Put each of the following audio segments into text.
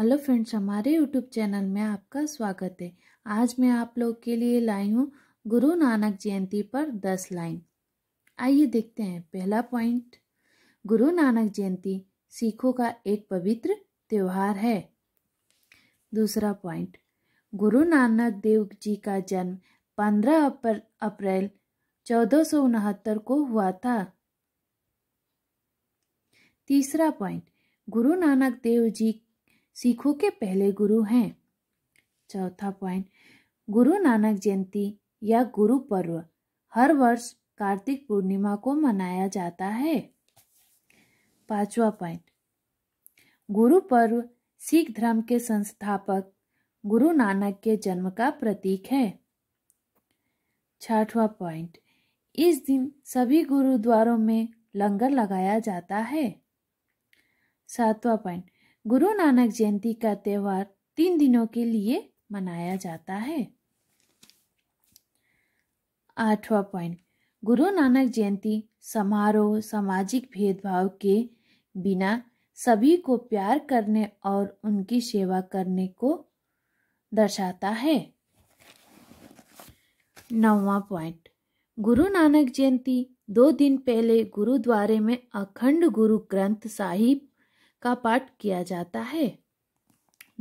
hello friends हमारे YouTube channel में आपका स्वागत है आज मैं आप लोग के लिए लाई हूँ गुरु नानक जयंती पर दस लाइन आइए देखते हैं पहला पॉइंट गुरु नानक जयंती सिखों का एक पवित्र त्यौहार है दूसरा पॉइंट गुरु नानक देव जी का जन्म पंद्रह अप्रैल चौदह को हुआ था तीसरा पॉइंट गुरु नानक देव जी सिखों के पहले गुरु हैं चौथा पॉइंट गुरु नानक जयंती या गुरु पर्व हर वर्ष कार्तिक पूर्णिमा को मनाया जाता है पांचवा पॉइंट गुरु पर्व सिख धर्म के संस्थापक गुरु नानक के जन्म का प्रतीक है छठवा पॉइंट इस दिन सभी गुरुद्वारों में लंगर लगाया जाता है सातवां पॉइंट गुरु नानक जयंती का त्यौहार तीन दिनों के लिए मनाया जाता है आठवां पॉइंट गुरु नानक जयंती समारोह सामाजिक भेदभाव के बिना सभी को प्यार करने और उनकी सेवा करने को दर्शाता है नौवां पॉइंट गुरु नानक जयंती दो दिन पहले गुरुद्वारे में अखंड गुरु ग्रंथ साहिब का पाठ किया जाता है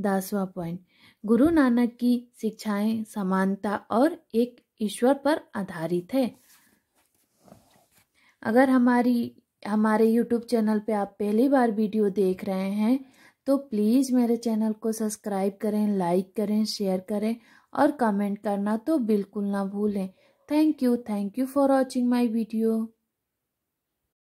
दसवां पॉइंट गुरु नानक की शिक्षाएं समानता और एक ईश्वर पर आधारित है अगर हमारी हमारे YouTube चैनल पे आप पहली बार वीडियो देख रहे हैं तो प्लीज़ मेरे चैनल को सब्सक्राइब करें लाइक करें शेयर करें और कमेंट करना तो बिल्कुल ना भूलें thank you thank you for watching my video